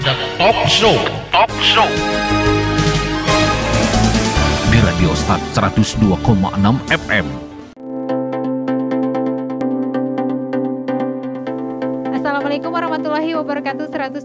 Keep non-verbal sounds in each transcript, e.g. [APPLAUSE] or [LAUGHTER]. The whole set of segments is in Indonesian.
ada Top show, Top show. Di Radio Start 102,6 FM. Assalamualaikum warahmatullahi wabarakatuh 102,6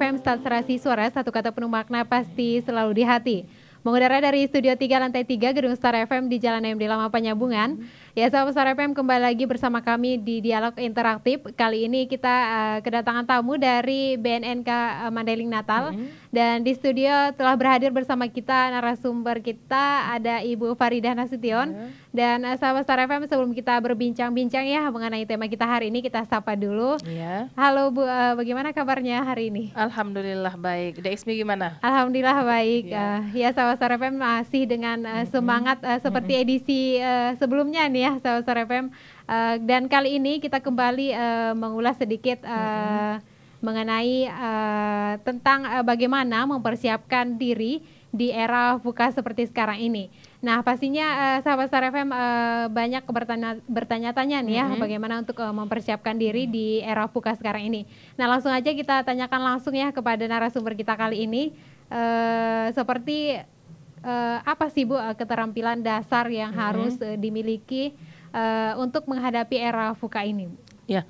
FM Start Serasi Suara Satu kata penuh makna pasti selalu di hati Mengudara dari Studio 3 Lantai 3 Gedung Star FM di Jalan MD Lama Penyambungan hmm Ya, sahabat Star FM kembali lagi bersama kami di Dialog Interaktif. Kali ini kita uh, kedatangan tamu dari BNNK eh, Mandailing Natal hmm. dan di studio telah berhadir bersama kita narasumber kita ada Ibu Faridah Nasution. Hmm. Dan uh, sahabat Star FM sebelum kita berbincang-bincang ya mengenai tema kita hari ini kita sapa dulu. Yeah. Halo Bu, uh, bagaimana kabarnya hari ini? Alhamdulillah baik. Deismi gimana? Alhamdulillah baik. Yeah. Iya. Uh, ya sahabat Star FM masih dengan uh, semangat uh, seperti mm-hmm. edisi uh, sebelumnya nih ya ya sahabat FM. Uh, eh, dan kali ini kita kembali uh, mengulas sedikit uh, hmm. mengenai uh, tentang uh, bagaimana mempersiapkan diri di era buka seperti sekarang ini. Nah, pastinya uh, sahabat Sore FM uh, banyak bertanya bertanya-tanya nih ya mm-hmm. bagaimana untuk uh, mempersiapkan diri di era buka sekarang ini. Nah, langsung aja kita tanyakan langsung ya kepada narasumber kita kali ini. Uh, seperti uh, apa sih Bu eh, keterampilan dasar yang hmm. harus uh, dimiliki uh, untuk menghadapi era VUCA ini? Ya.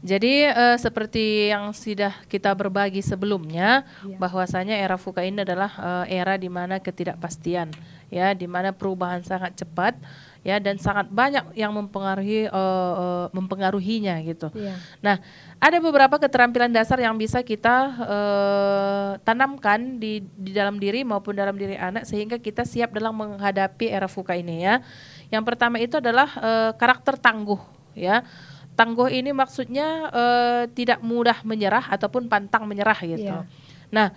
Jadi uh, seperti yang sudah kita berbagi sebelumnya ya. bahwasanya era VUCA ini adalah uh, era di mana ketidakpastian ya, di mana perubahan sangat cepat ya dan sangat banyak yang mempengaruhi uh, mempengaruhinya gitu. Yeah. Nah, ada beberapa keterampilan dasar yang bisa kita uh, tanamkan di di dalam diri maupun dalam diri anak sehingga kita siap dalam menghadapi era fuka ini ya. Yang pertama itu adalah uh, karakter tangguh ya. Tangguh ini maksudnya uh, tidak mudah menyerah ataupun pantang menyerah gitu. Yeah. Nah,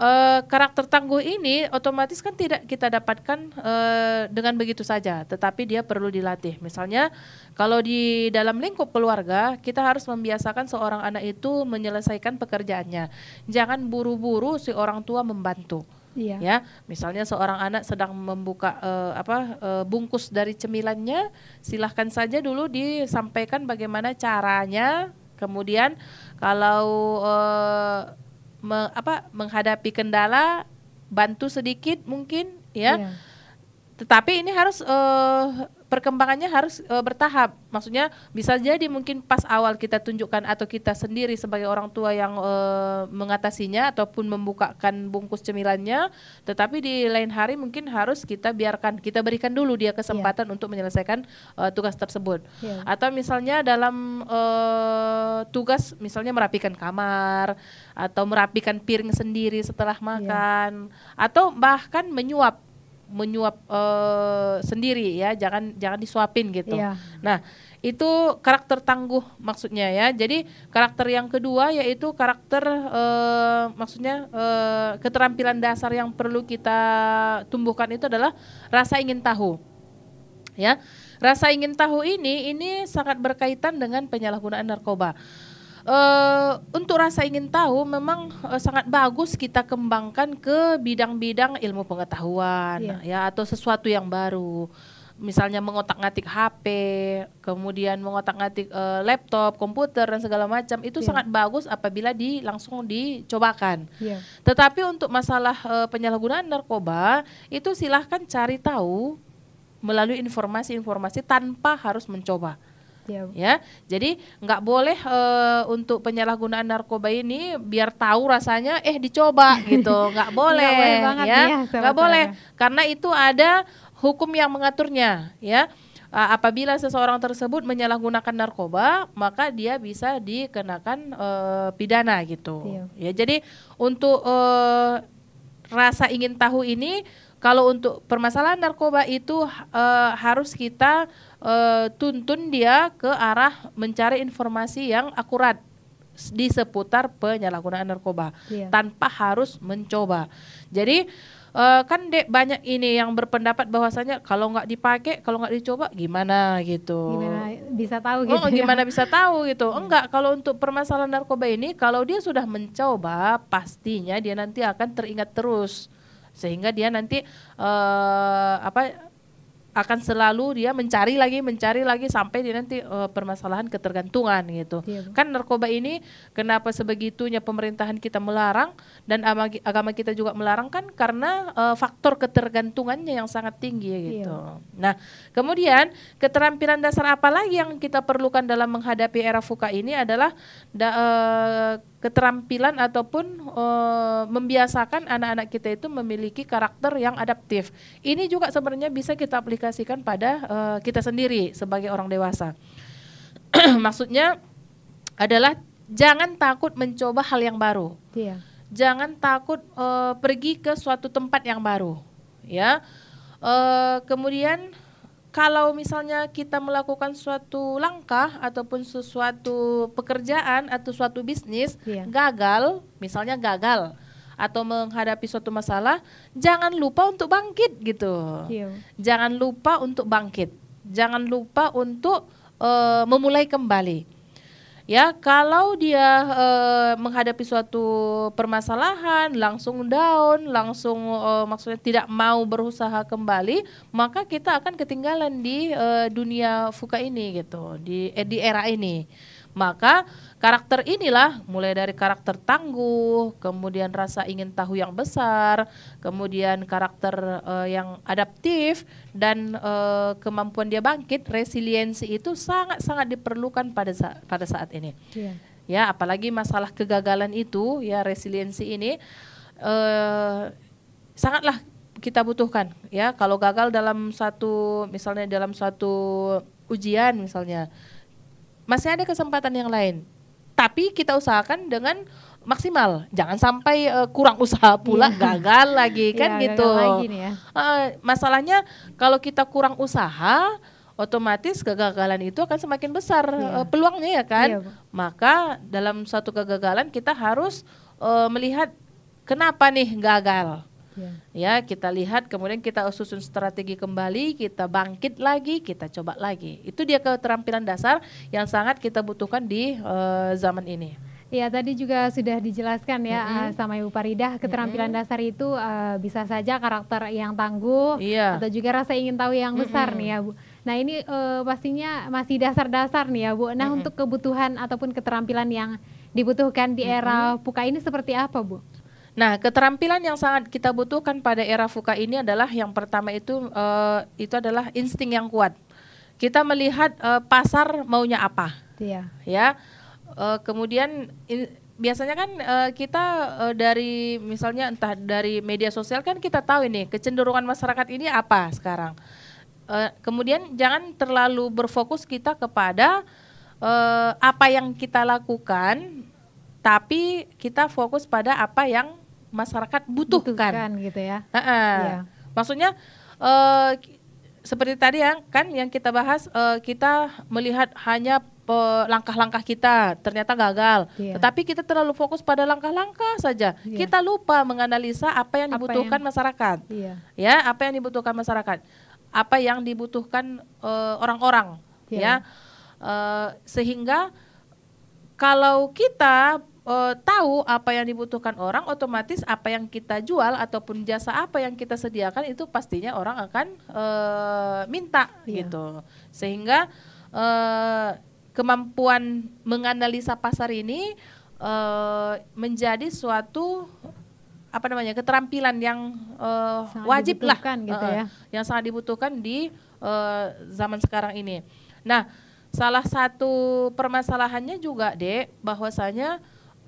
uh, karakter tangguh ini otomatis kan tidak kita dapatkan uh, dengan begitu saja, tetapi dia perlu dilatih. Misalnya kalau di dalam lingkup keluarga, kita harus membiasakan seorang anak itu menyelesaikan pekerjaannya. Jangan buru-buru si orang tua membantu. Iya. Ya, misalnya seorang anak sedang membuka uh, apa uh, bungkus dari cemilannya, silahkan saja dulu disampaikan bagaimana caranya. Kemudian kalau uh, me, apa menghadapi kendala bantu sedikit mungkin ya. Yeah. Tetapi ini harus uh, perkembangannya harus e, bertahap. Maksudnya bisa jadi mungkin pas awal kita tunjukkan atau kita sendiri sebagai orang tua yang e, mengatasinya ataupun membukakan bungkus cemilannya, tetapi di lain hari mungkin harus kita biarkan, kita berikan dulu dia iya. kesempatan yeah. untuk menyelesaikan e, tugas tersebut. Yeah. Atau misalnya dalam e, tugas misalnya merapikan kamar atau merapikan piring sendiri setelah iya. makan yeah. atau bahkan menyuap menyuap uh, sendiri ya, jangan jangan disuapin gitu. Yeah. Nah, itu karakter tangguh maksudnya ya. Jadi karakter yang kedua yaitu karakter uh, maksudnya uh, keterampilan dasar yang perlu kita tumbuhkan itu adalah rasa ingin tahu. Ya. Rasa ingin tahu ini ini sangat berkaitan dengan penyalahgunaan narkoba. Eh, untuk rasa ingin tahu memang uh, sangat bagus kita kembangkan ke bidang-bidang ilmu pengetahuan yeah. ya atau sesuatu yang baru misalnya mengotak-ngatik HP, kemudian mengotak-ngatik uh, laptop, komputer dan segala macam itu yeah. sangat bagus apabila di langsung dicobakan. Yeah. Tetapi untuk masalah uh, penyalahgunaan narkoba itu silahkan cari tahu melalui informasi-informasi tanpa harus mencoba. Ya. ya, jadi nggak boleh uh, untuk penyalahgunaan narkoba ini biar tahu rasanya eh dicoba [LAUGHS] gitu, nggak boleh, gak boleh ya, nggak boleh ya. Ya, karena itu ada hukum yang mengaturnya, ya. apabila seseorang tersebut menyalahgunakan narkoba, maka dia bisa dikenakan uh, pidana gitu. Ya, ya jadi untuk uh, rasa ingin tahu ini kalau untuk permasalahan narkoba itu e, harus kita e, tuntun dia ke arah mencari informasi yang akurat di seputar penyalahgunaan narkoba iya. tanpa harus mencoba. Jadi e, kan dek banyak ini yang berpendapat bahwasanya kalau nggak dipakai kalau nggak dicoba gimana gitu gimana bisa tahu gitu oh, ya? bisa tahu gitu hmm. enggak kalau untuk permasalahan narkoba ini kalau dia sudah mencoba pastinya dia nanti akan teringat terus sehingga dia nanti uh, apa akan selalu dia mencari lagi mencari lagi sampai dia nanti uh, permasalahan ketergantungan gitu iya, kan narkoba ini kenapa sebegitunya pemerintahan kita melarang dan agama kita juga melarang kan karena uh, faktor ketergantungannya yang sangat tinggi ya, gitu iya. nah kemudian keterampilan dasar apa lagi yang kita perlukan dalam menghadapi era fuka ini adalah da, uh, keterampilan ataupun uh, membiasakan anak-anak kita itu memiliki karakter yang adaptif ini juga sebenarnya bisa kita aplikasikan diaplikasikan pada uh, kita sendiri sebagai orang dewasa. [CLEARS THROAT] Maksudnya adalah jangan takut mencoba hal yang baru. Iya. Jangan takut uh, pergi ke suatu tempat yang baru, ya. Uh, kemudian kalau misalnya kita melakukan suatu langkah ataupun sesuatu pekerjaan atau suatu bisnis iya. gagal, misalnya gagal, atau menghadapi suatu masalah, jangan lupa untuk bangkit gitu. Yeah. Jangan lupa untuk bangkit. Jangan lupa untuk uh, memulai kembali. Ya, kalau dia uh, menghadapi suatu permasalahan, langsung down, langsung uh, maksudnya tidak mau berusaha kembali, maka kita akan ketinggalan di dunia fuka ini gitu, di eh, di era ini. Maka karakter inilah mulai dari karakter tangguh, kemudian rasa ingin tahu yang besar, kemudian karakter uh, yang adaptif dan uh, kemampuan dia bangkit, resiliensi itu sangat-sangat diperlukan pada sa pada saat ini. Yeah. Ya, apalagi masalah kegagalan itu, ya resiliensi ini uh, sangatlah kita butuhkan ya kalau gagal dalam satu misalnya dalam satu ujian misalnya masih ada kesempatan yang lain. Tapi kita usahakan dengan maksimal, jangan sampai uh, kurang usaha pula yeah. gagal lagi iya, kan yeah, gitu. lagi nih ya. uh, masalahnya kalau kita kurang usaha, otomatis kegagalan itu akan semakin besar yeah. Iya. uh, peluangnya ya kan. Yeah. Maka dalam satu kegagalan kita harus uh, melihat kenapa nih gagal Yeah. Ya, kita lihat kemudian kita susun strategi kembali, kita bangkit lagi, kita coba lagi. Itu dia keterampilan dasar yang sangat kita butuhkan di uh, zaman ini. Ya tadi juga sudah dijelaskan ya mm -hmm. sama Ibu Paridah keterampilan mm -hmm. dasar itu uh, bisa saja karakter yang tangguh yeah. atau juga rasa ingin tahu yang besar mm -hmm. nih ya Bu. Nah ini uh, pastinya masih dasar-dasar nih ya Bu. Nah mm -hmm. untuk kebutuhan ataupun keterampilan yang dibutuhkan di era mm -hmm. puka ini seperti apa Bu? Nah, keterampilan yang sangat kita butuhkan pada era VUCA ini adalah yang pertama itu uh, itu adalah insting yang kuat. Kita melihat uh, pasar maunya apa. Iya. Ya. Uh, kemudian in, biasanya kan uh, kita uh, dari misalnya entah dari media sosial kan kita tahu ini kecenderungan masyarakat ini apa sekarang. Uh, kemudian jangan terlalu berfokus kita kepada uh, apa yang kita lakukan tapi kita fokus pada apa yang masyarakat butuhkan, butuhkan gitu ya. Uh -uh. Yeah. Maksudnya uh, seperti tadi yang kan yang kita bahas uh, kita melihat hanya langkah-langkah kita ternyata gagal. Yeah. Tetapi kita terlalu fokus pada langkah-langkah saja. Yeah. Kita lupa menganalisa apa yang dibutuhkan apa yang, masyarakat. Yeah. Ya, apa yang dibutuhkan masyarakat. Apa yang dibutuhkan eh, orang-orang uh, ya. Uh, sehingga kalau kita uh, tahu apa yang dibutuhkan orang, otomatis apa yang kita jual ataupun jasa apa yang kita sediakan itu pastinya orang akan uh, minta yeah. gitu. Sehingga uh, kemampuan menganalisa pasar ini uh, menjadi suatu apa namanya keterampilan yang uh, wajib lah gitu uh, yang sangat dibutuhkan di uh, zaman sekarang ini. Nah, salah satu permasalahannya juga dek bahwasanya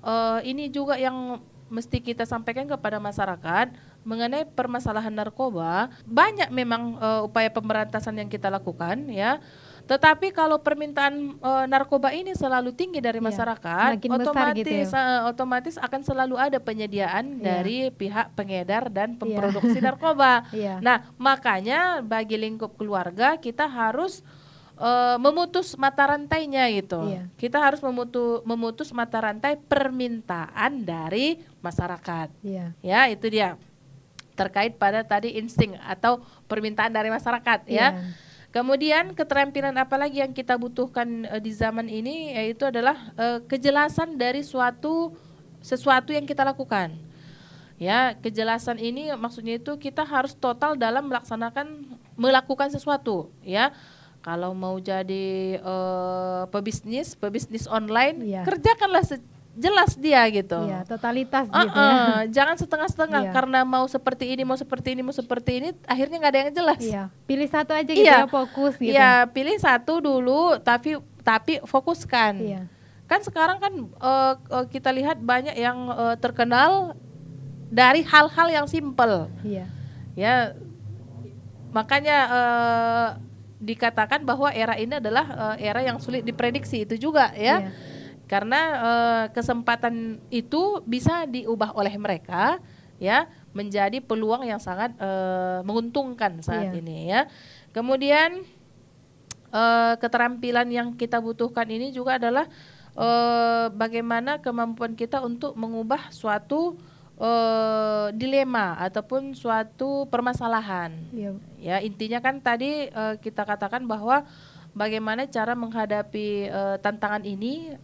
uh, ini juga yang mesti kita sampaikan kepada masyarakat mengenai permasalahan narkoba banyak memang uh, upaya pemberantasan yang kita lakukan ya tetapi kalau permintaan e, narkoba ini selalu tinggi dari iya, masyarakat, gitu ya, otomatis gitu ya? uh, otomatis akan selalu ada penyediaan ya. dari pihak pengedar dan iya. pemproduksi ya. [LAUGHS] narkoba. ya. Nah, makanya bagi lingkup keluarga kita harus uh, memutus mata rantainya gitu. Iya. Kita harus memutu, memutus mata rantai permintaan dari masyarakat. Iya. Ya, itu dia. Terkait pada tadi insting atau permintaan dari masyarakat ya. iya. ya. Kemudian keterampilan apa lagi yang kita butuhkan e, di zaman ini yaitu adalah e, kejelasan dari suatu sesuatu yang kita lakukan. Ya, kejelasan ini maksudnya itu kita harus total dalam melaksanakan melakukan sesuatu, ya kalau mau jadi uh, pebisnis, pebisnis online, iya. kerjakanlah jelas dia gitu. Iya, totalitas uh -uh, gitu ya. [LAUGHS] Jangan setengah-setengah iya. karena mau seperti ini, mau seperti ini, mau seperti ini, akhirnya nggak ada yang jelas. Iya. Pilih satu aja gitu iya. ya, fokus gitu. Iya, pilih satu dulu tapi tapi fokuskan. Iya. Kan sekarang kan uh, kita lihat banyak yang uh, terkenal dari hal-hal yang simpel. Iya. Ya makanya uh, dikatakan bahwa era ini adalah uh, era yang sulit diprediksi itu juga ya. Yeah. Karena uh, kesempatan itu bisa diubah oleh mereka ya menjadi peluang yang sangat uh, menguntungkan saat yeah. ini ya. Kemudian uh, keterampilan yang kita butuhkan ini juga adalah uh, bagaimana kemampuan kita untuk mengubah suatu uh, dilema ataupun suatu permasalahan. Ya. ya intinya kan tadi uh, kita katakan bahwa bagaimana cara menghadapi uh, tantangan ini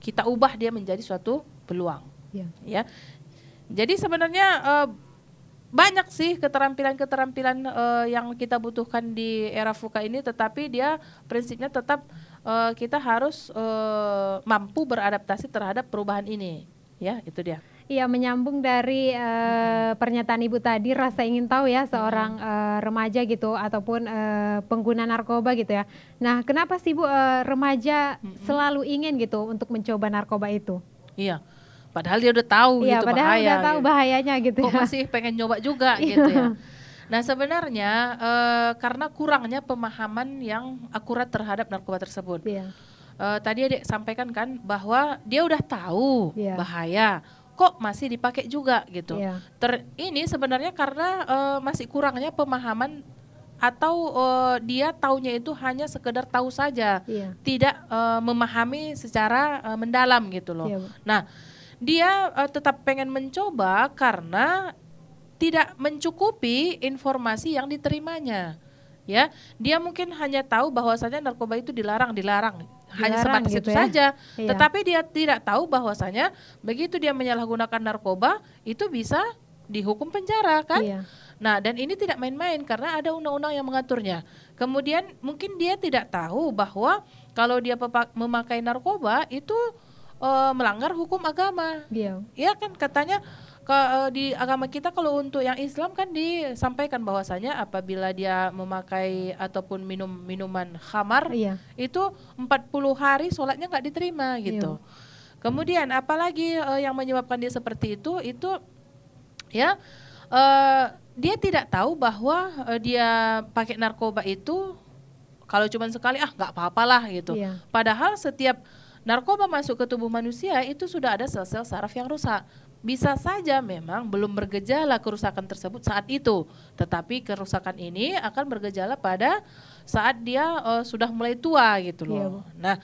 kita ubah dia menjadi suatu peluang. Ya. ya. Jadi sebenarnya uh, banyak sih keterampilan-keterampilan uh, yang kita butuhkan di era VUCA ini tetapi dia prinsipnya tetap uh, kita harus uh, mampu beradaptasi terhadap perubahan ini. Ya, itu dia. Iya, menyambung dari uh, pernyataan Ibu tadi, rasa ingin tahu ya seorang uh, remaja gitu ataupun uh, pengguna narkoba gitu ya. Nah, kenapa sih Bu uh, remaja hmm. selalu ingin gitu untuk mencoba narkoba itu? Iya. Padahal dia udah tahu iya, gitu padahal bahaya. udah tahu gitu. bahayanya gitu Kok ya. masih pengen nyoba juga [LAUGHS] iya. gitu ya. Nah, sebenarnya e, karena kurangnya pemahaman yang akurat terhadap narkoba tersebut. Iya. E, tadi adik sampaikan kan bahwa dia udah tahu iya. bahaya kok masih dipakai juga gitu. Yeah. Ter ini sebenarnya karena uh, masih kurangnya pemahaman atau uh, dia taunya itu hanya sekedar tahu saja, yeah. tidak uh, memahami secara uh, mendalam gitu loh. Yeah. Nah, dia uh, tetap pengen mencoba karena tidak mencukupi informasi yang diterimanya. Ya, dia mungkin hanya tahu bahwasanya narkoba itu dilarang, dilarang hanya sebatas gitu itu ya? saja. Iya. Tetapi dia tidak tahu bahwasanya begitu dia menyalahgunakan narkoba itu bisa dihukum penjara kan? Iya. Nah, dan ini tidak main-main karena ada undang-undang yang mengaturnya. Kemudian mungkin dia tidak tahu bahwa kalau dia memakai narkoba itu e, melanggar hukum agama. Iya. Ya kan katanya ke, eh, di agama kita kalau untuk yang Islam kan disampaikan bahwasanya apabila dia memakai ataupun minum minuman khamar iya. itu 40 hari sholatnya nggak diterima gitu. Iya. Kemudian apalagi uh, yang menyebabkan dia seperti itu itu ya uh, dia tidak tahu bahwa uh, dia pakai narkoba itu kalau cuma sekali ah nggak apa-apalah gitu. Iya. Padahal setiap narkoba masuk ke tubuh manusia itu sudah ada sel-sel saraf yang rusak. Bisa saja memang belum bergejala kerusakan tersebut saat itu, tetapi kerusakan ini akan bergejala pada saat dia uh, sudah mulai tua gitu loh. Yeah. nah,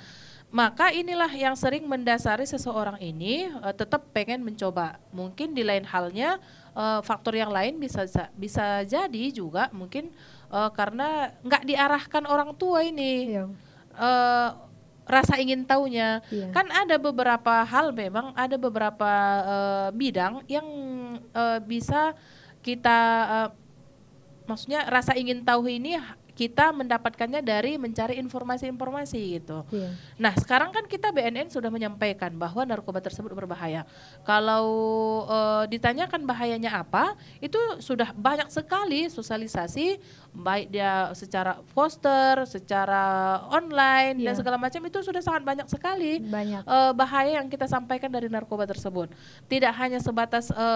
maka inilah yang sering mendasari seseorang ini uh, tetap pengen mencoba. Mungkin di lain halnya uh, faktor yang lain bisa bisa jadi juga mungkin uh, karena nggak diarahkan orang tua ini. Yeah. Iya, rasa ingin tahunya. Iya. Kan ada beberapa hal memang ada beberapa uh, bidang yang uh, bisa kita uh, maksudnya rasa ingin tahu ini kita mendapatkannya dari mencari informasi-informasi gitu. Yeah. Nah, sekarang kan kita BNN sudah menyampaikan bahwa narkoba tersebut berbahaya. Kalau e, ditanyakan bahayanya apa, itu sudah banyak sekali sosialisasi baik dia secara poster, secara online yeah. dan iya. segala macam itu sudah sangat banyak sekali banyak. E, bahaya yang kita sampaikan dari narkoba tersebut. Tidak hanya sebatas e,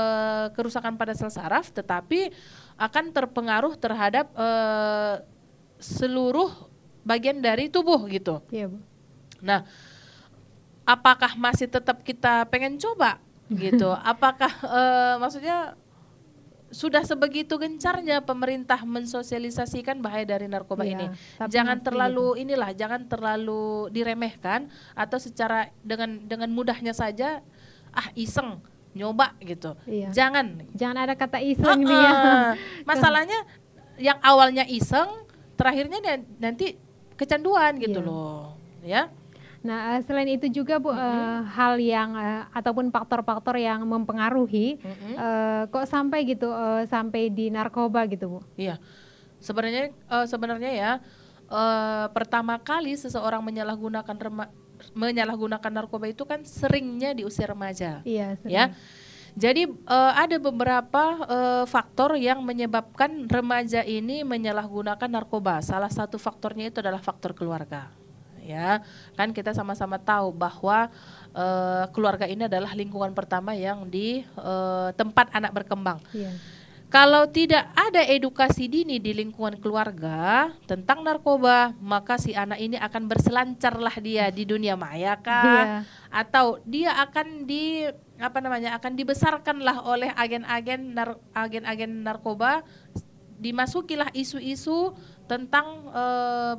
kerusakan pada sel saraf, tetapi akan terpengaruh terhadap e, seluruh bagian dari tubuh gitu. Iya, Bu. Nah, apakah masih tetap kita pengen coba gitu? [LAUGHS] apakah e, maksudnya sudah sebegitu gencarnya pemerintah mensosialisasikan bahaya dari narkoba iya, ini. Jangan terlalu gitu. inilah, jangan terlalu diremehkan atau secara dengan dengan mudahnya saja ah iseng nyoba gitu. Iya. Jangan. Jangan ada kata iseng uh -uh. nih ya. Masalahnya yang awalnya iseng terakhirnya nanti kecanduan gitu yeah. loh ya Nah, eh, selain itu juga Bu mm -hmm. hal yang uh, ataupun faktor-faktor yang mempengaruhi mm -hmm. uh, kok sampai gitu uh, sampai di narkoba gitu Bu. Iya. Sebenarnya uh, sebenarnya ya uh, pertama kali seseorang menyalahgunakan rema menyalahgunakan narkoba itu kan seringnya di usia remaja. Iya, ya. sering. ya jadi uh, ada beberapa uh, faktor yang menyebabkan remaja ini menyalahgunakan narkoba. Salah satu faktornya itu adalah faktor keluarga. Ya, kan kita sama-sama tahu bahwa uh, keluarga ini adalah lingkungan pertama yang di uh, tempat anak berkembang. Yeah. Kalau tidak ada edukasi dini di lingkungan keluarga tentang narkoba, maka si anak ini akan berselancarlah dia di dunia maya kah yeah. atau dia akan di apa namanya akan dibesarkanlah oleh agen-agen nar, agen-agen narkoba dimasukilah isu-isu tentang e,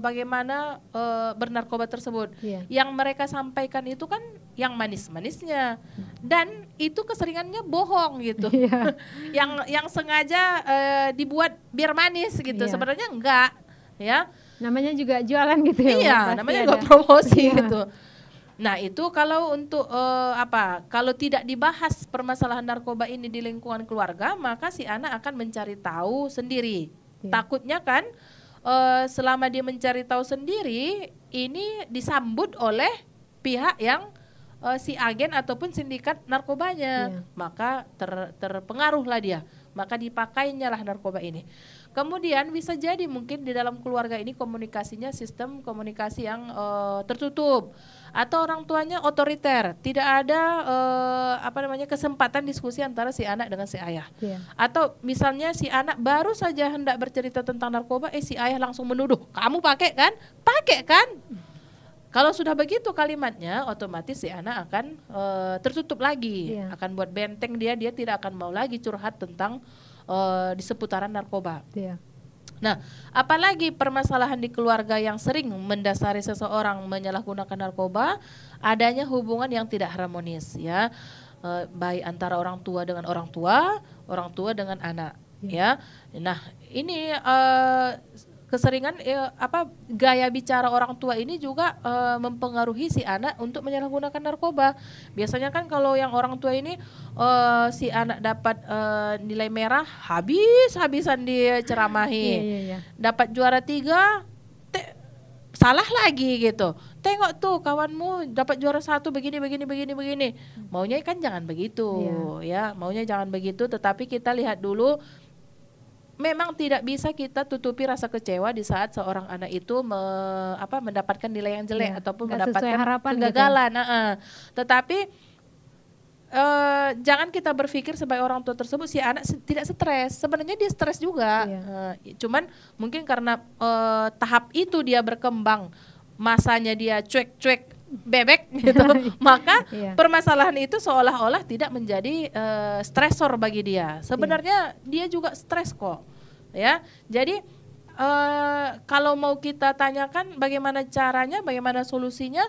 bagaimana e, bernarkoba tersebut. Yeah. Yang mereka sampaikan itu kan yang manis-manisnya dan itu keseringannya bohong gitu. Yeah. [LAUGHS] yang yang sengaja e, dibuat biar manis gitu. Yeah. Sebenarnya enggak, ya. Namanya juga jualan gitu ya. Iya, namanya juga promosi yeah. gitu. Nah, hmm. itu kalau untuk uh, apa? Kalau tidak dibahas permasalahan narkoba ini di lingkungan keluarga, maka si anak akan mencari tahu sendiri. Ya. Takutnya kan uh, selama dia mencari tahu sendiri, ini disambut oleh pihak yang uh, si agen ataupun sindikat narkobanya, Ya. maka ter, terpengaruhlah dia. Maka dipakainya lah narkoba ini. Kemudian bisa jadi mungkin di dalam keluarga ini komunikasinya sistem komunikasi yang tertutup atau orang tuanya otoriter, tidak ada eh, apa namanya kesempatan diskusi antara si anak dengan si ayah. Yeah. Atau misalnya si anak baru saja hendak bercerita tentang narkoba, eh si ayah langsung menuduh, "Kamu pakai kan? Pakai kan?" Kalau sudah begitu kalimatnya, otomatis si anak akan eh, tertutup lagi, yeah. akan buat benteng dia, dia tidak akan mau lagi curhat tentang e, di seputaran narkoba. Yeah. Nah, apalagi permasalahan di keluarga yang sering mendasari seseorang menyalahgunakan narkoba, adanya hubungan yang tidak harmonis ya, e, baik antara orang tua dengan orang tua, orang tua dengan anak hmm. ya. Nah, ini e, keseringan ya, apa gaya bicara orang tua ini juga uh, mempengaruhi si anak untuk menyalahgunakan narkoba. Biasanya kan kalau yang orang tua ini uh, si anak dapat uh, nilai merah habis habisan diceramahi, ceramahi, yeah, yeah, iya. dapat juara tiga salah lagi gitu. Tengok tuh kawanmu dapat juara satu begini begini begini begini. Maunya kan jangan begitu iya. ya, maunya jangan begitu. Tetapi kita lihat dulu memang tidak bisa kita tutupi rasa kecewa di saat seorang anak itu me, apa mendapatkan nilai yang jelek iya, gitu ya, ataupun mendapatkan harapan kegagalan. Gitu. Uh uh. Tetapi Uh, jangan kita berpikir sebagai orang tua tersebut si anak tidak stres. Sebenarnya dia stres juga. Ya. Uh, cuman mungkin karena uh, tahap itu dia berkembang, masanya dia cuek-cuek bebek [LAUGHS] gitu. Iya. Maka iya. permasalahan itu seolah-olah tidak menjadi uh, stresor bagi dia. Sebenarnya iya. dia juga stres kok ya. Jadi e, kalau mau kita tanyakan bagaimana caranya, bagaimana solusinya,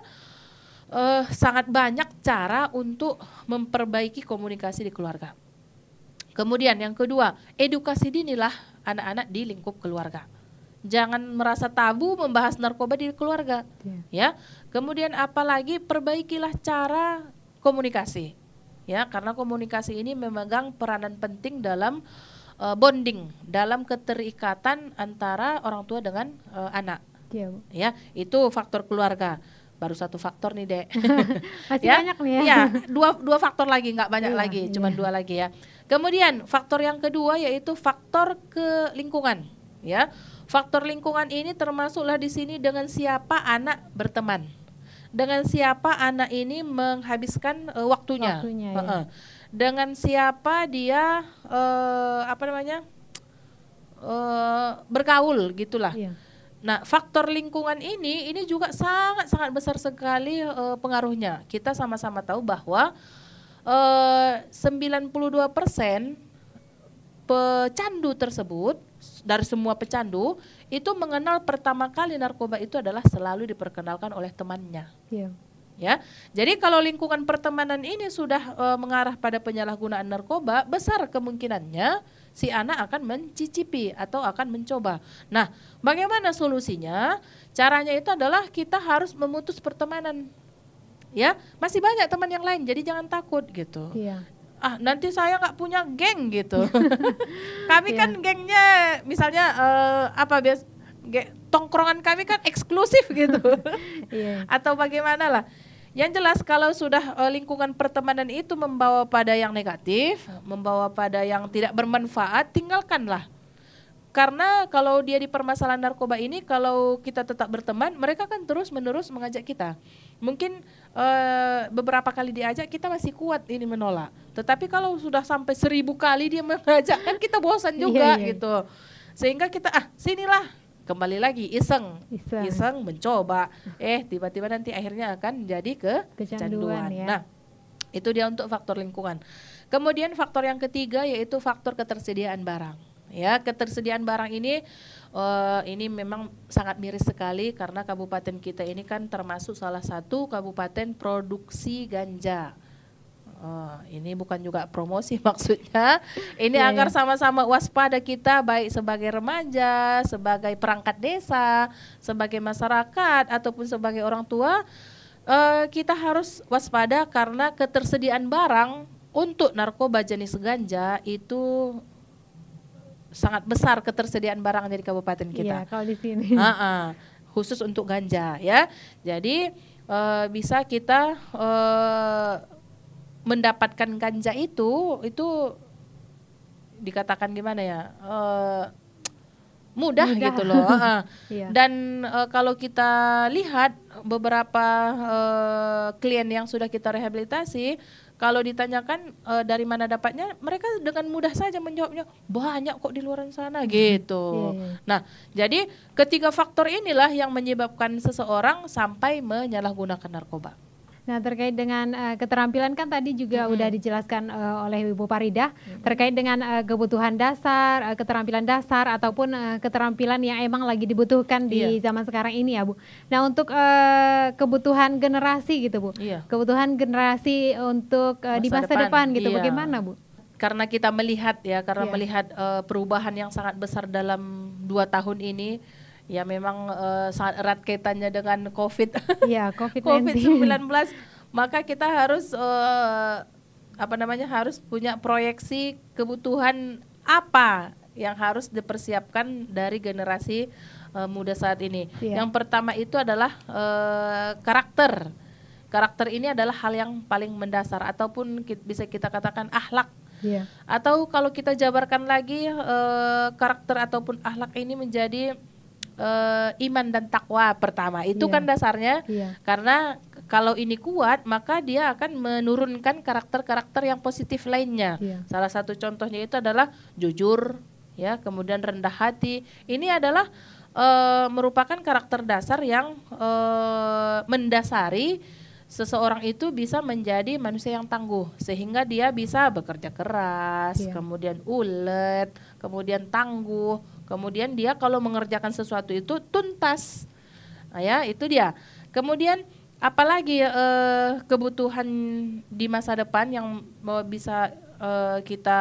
e, sangat banyak cara untuk memperbaiki komunikasi di keluarga. Kemudian yang kedua, edukasi dinilah anak-anak di lingkup keluarga. Jangan merasa tabu membahas narkoba di keluarga, yeah. ya. Kemudian apalagi perbaikilah cara komunikasi, ya, karena komunikasi ini memegang peranan penting dalam uh, bonding dalam keterikatan antara orang tua dengan uh, anak. Iya, Ya, itu faktor keluarga. Baru satu faktor nih, Dek. [LAUGHS] Masih ya? banyak nih ya. ya dua dua faktor lagi nggak banyak iya, lagi, iya. cuma dua lagi ya. Kemudian faktor yang kedua yaitu faktor ke lingkungan, ya. Faktor lingkungan ini termasuklah di sini dengan siapa anak berteman. Dengan siapa anak ini menghabiskan uh, waktunya. waktunya uh -uh dengan siapa dia uh, apa namanya uh, eh, berkaul gitulah. Iya. Nah, faktor lingkungan ini ini juga sangat-sangat besar sekali uh, pengaruhnya. Kita sama-sama tahu bahwa uh, 92% pecandu tersebut dari semua pecandu itu mengenal pertama kali narkoba itu adalah selalu diperkenalkan oleh temannya. Iya ya. Jadi kalau lingkungan pertemanan ini sudah e, mengarah pada penyalahgunaan narkoba, besar kemungkinannya si anak akan mencicipi atau akan mencoba. Nah, bagaimana solusinya? Caranya itu adalah kita harus memutus pertemanan. Ya, masih banyak teman yang lain, jadi jangan takut gitu. Iya ah nanti saya nggak punya geng gitu. [LAUGHS] kami iya. kan gengnya misalnya e, apa bias tongkrongan kami kan eksklusif gitu. [LAUGHS] yeah. Atau bagaimana lah. Yang jelas kalau sudah eh, lingkungan pertemanan itu membawa pada yang negatif, membawa pada yang tidak bermanfaat, tinggalkanlah. Karena kalau dia di permasalahan narkoba ini, kalau kita tetap berteman, mereka kan terus-menerus mengajak kita. Mungkin e, beberapa kali diajak kita masih kuat ini menolak. Tetapi kalau sudah sampai seribu kali dia [LAUGHS] mengajak kan kita bosan iya, juga iya, iya. gitu. Sehingga kita ah sinilah kembali lagi iseng iseng, iseng mencoba eh tiba-tiba nanti akhirnya akan jadi ke kecanduan, Ya. nah itu dia untuk faktor lingkungan kemudian faktor yang ketiga yaitu faktor ketersediaan barang ya ketersediaan barang ini uh, ini memang sangat miris sekali karena kabupaten kita ini kan termasuk salah satu kabupaten produksi ganja Oh, ini bukan juga promosi [LAUGHS] maksudnya. Ini yeah, agar iya. sama-sama waspada kita baik sebagai remaja, sebagai perangkat desa, sebagai masyarakat ataupun sebagai orang tua uh, kita harus waspada karena ketersediaan barang untuk narkoba jenis ganja itu sangat besar ketersediaan barang dari kabupaten iya, kita. Iya, kalau di sini. Uh [LAUGHS] -uh, khusus untuk ganja ya. Jadi uh, bisa kita uh, mendapatkan ganja itu itu dikatakan gimana ya e, mudah, mudah gitu loh [LAUGHS] iya. dan e, kalau kita lihat beberapa e, klien yang sudah kita rehabilitasi kalau ditanyakan e, dari mana dapatnya mereka dengan mudah saja menjawabnya banyak kok di luar sana hmm. gitu hmm. nah jadi ketiga faktor inilah yang menyebabkan seseorang sampai menyalahgunakan narkoba Nah, terkait dengan uh, keterampilan kan tadi juga hmm. udah dijelaskan uh, oleh Ibu mm hmm. terkait dengan uh, kebutuhan dasar, uh, keterampilan dasar ataupun uh, keterampilan yang emang lagi dibutuhkan di di iya. zaman sekarang ini ya, Bu. Nah, untuk uh, kebutuhan generasi gitu, Bu. Yeah. Kebutuhan generasi untuk uh, masa di masa depan, depan gitu. yeah. Bagaimana, Bu? Karena kita melihat ya, karena yeah. melihat uh, perubahan yang sangat besar dalam dua tahun ini ya memang uh, eh, sangat erat kaitannya dengan COVID. Iya, COVID-19. covid Maka kita harus uh, apa namanya? harus punya proyeksi kebutuhan apa yang harus dipersiapkan dari generasi uh, muda saat ini. Ya. Yang pertama itu adalah uh, karakter. Karakter ini adalah hal yang paling mendasar ataupun kita, bisa kita katakan ahlak. Ya. Atau kalau kita jabarkan lagi uh, karakter ataupun ahlak ini menjadi uh, iman dan takwa pertama. Itu yeah. kan iya. dasarnya. Yeah. Karena kalau ini kuat, maka dia akan menurunkan karakter-karakter yang positif lainnya. Yeah. Salah satu contohnya itu adalah jujur, ya, kemudian rendah hati. Ini adalah uh, merupakan karakter dasar yang uh, mendasari seseorang itu bisa menjadi manusia yang tangguh sehingga dia bisa bekerja keras, iya. kemudian ulet, kemudian tangguh, Kemudian dia kalau mengerjakan sesuatu itu tuntas. Nah, ya, itu dia. Kemudian apalagi eh, kebutuhan di masa depan yang bisa eh, kita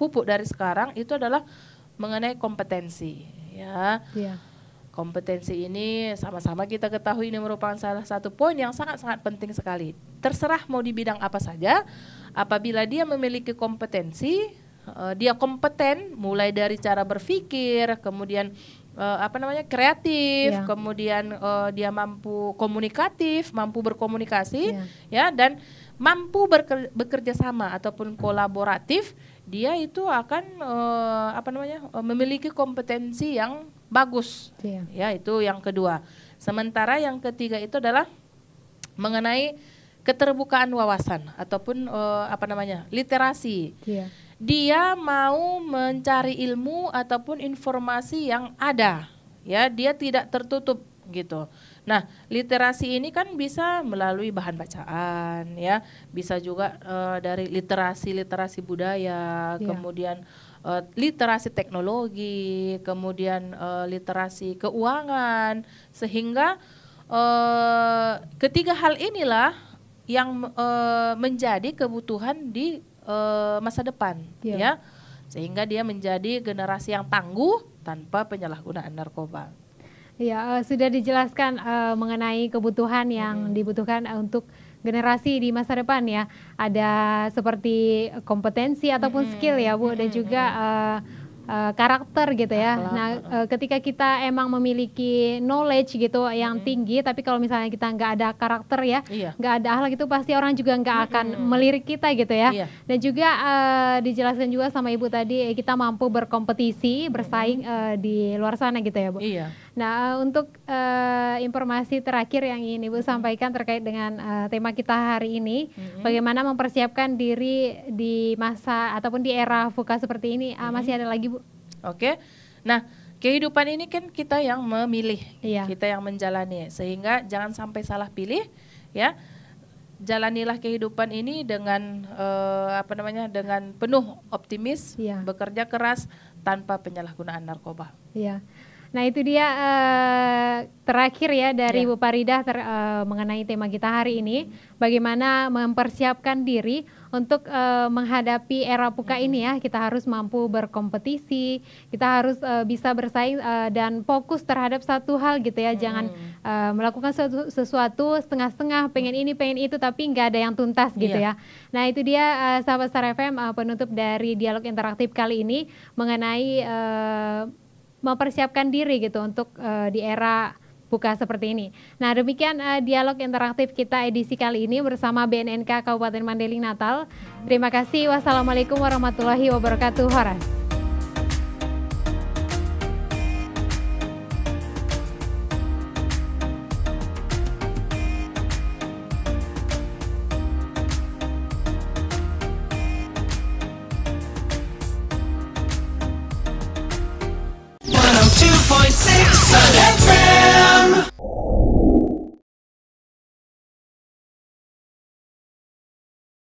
pupuk dari sekarang itu adalah mengenai kompetensi, ya. Yeah. Kompetensi ini sama-sama kita ketahui ini merupakan salah satu poin yang sangat-sangat penting sekali. Terserah mau di bidang apa saja, apabila dia memiliki kompetensi, uh, dia kompeten mulai dari cara berpikir kemudian uh, apa namanya kreatif, yeah. kemudian uh, dia mampu komunikatif, mampu berkomunikasi, yeah. ya dan mampu bekerja sama ataupun kolaboratif, dia itu akan uh, apa namanya uh, memiliki kompetensi yang bagus, yeah. ya itu yang kedua. Sementara yang ketiga itu adalah mengenai keterbukaan wawasan ataupun uh, apa namanya literasi. Yeah dia mau mencari ilmu ataupun informasi yang ada ya dia tidak tertutup gitu nah literasi ini kan bisa melalui bahan bacaan ya bisa juga uh, dari literasi literasi budaya ya. kemudian uh, literasi teknologi kemudian uh, literasi keuangan sehingga uh, ketiga hal inilah yang uh, menjadi kebutuhan di uh, masa depan yeah. ya sehingga dia menjadi generasi yang tangguh tanpa penyalahgunaan narkoba. Ya uh, sudah dijelaskan uh, mengenai kebutuhan yang hmm. dibutuhkan untuk generasi di masa depan ya. Ada seperti kompetensi ataupun hmm. skill ya Bu hmm. dan juga uh, uh, karakter gitu ya. Nah, uh, ketika kita emang memiliki knowledge gitu yang -hmm. tinggi, tapi kalau misalnya kita nggak ada karakter ya, iya. nggak iya. ada akhlak itu pasti orang juga nggak akan -hmm. melirik kita gitu ya. Iya. Dan juga uh, dijelaskan juga sama ibu tadi kita mampu berkompetisi, bersaing mm -hmm. uh, di luar sana gitu ya, bu. Iya. Nah, untuk uh, informasi terakhir yang ingin Ibu sampaikan terkait dengan uh, tema kita hari ini, mm-hmm. bagaimana mempersiapkan diri di masa ataupun di era VUCA seperti ini, mm-hmm. uh, masih ada lagi Bu? Oke, nah kehidupan ini kan kita yang memilih, iya. kita yang menjalani, sehingga jangan sampai salah pilih, ya jalanilah kehidupan ini dengan uh, apa namanya dengan penuh optimis, iya. bekerja keras tanpa penyalahgunaan narkoba. Iya. Nah itu dia uh, terakhir ya dari yeah. Bu Parida uh, eh, mengenai tema kita hari ini, bagaimana mempersiapkan diri untuk uh, menghadapi era puka ini ya. Kita harus mampu berkompetisi, kita harus uh, bisa bersaing uh, dan fokus terhadap satu hal gitu ya. Jangan uh, melakukan sesuatu, sesuatu setengah-setengah, pengen ini pengen itu tapi nggak ada yang tuntas gitu yeah. ya. Nah itu dia uh, sahabat Star FM uh, penutup dari dialog interaktif kali ini mengenai uh, mempersiapkan diri gitu untuk uh, di era buka seperti ini. Nah demikian uh, dialog interaktif kita edisi kali ini bersama BNNK Kabupaten Mandailing Natal. Terima kasih. Wassalamualaikum warahmatullahi wabarakatuh. Horas.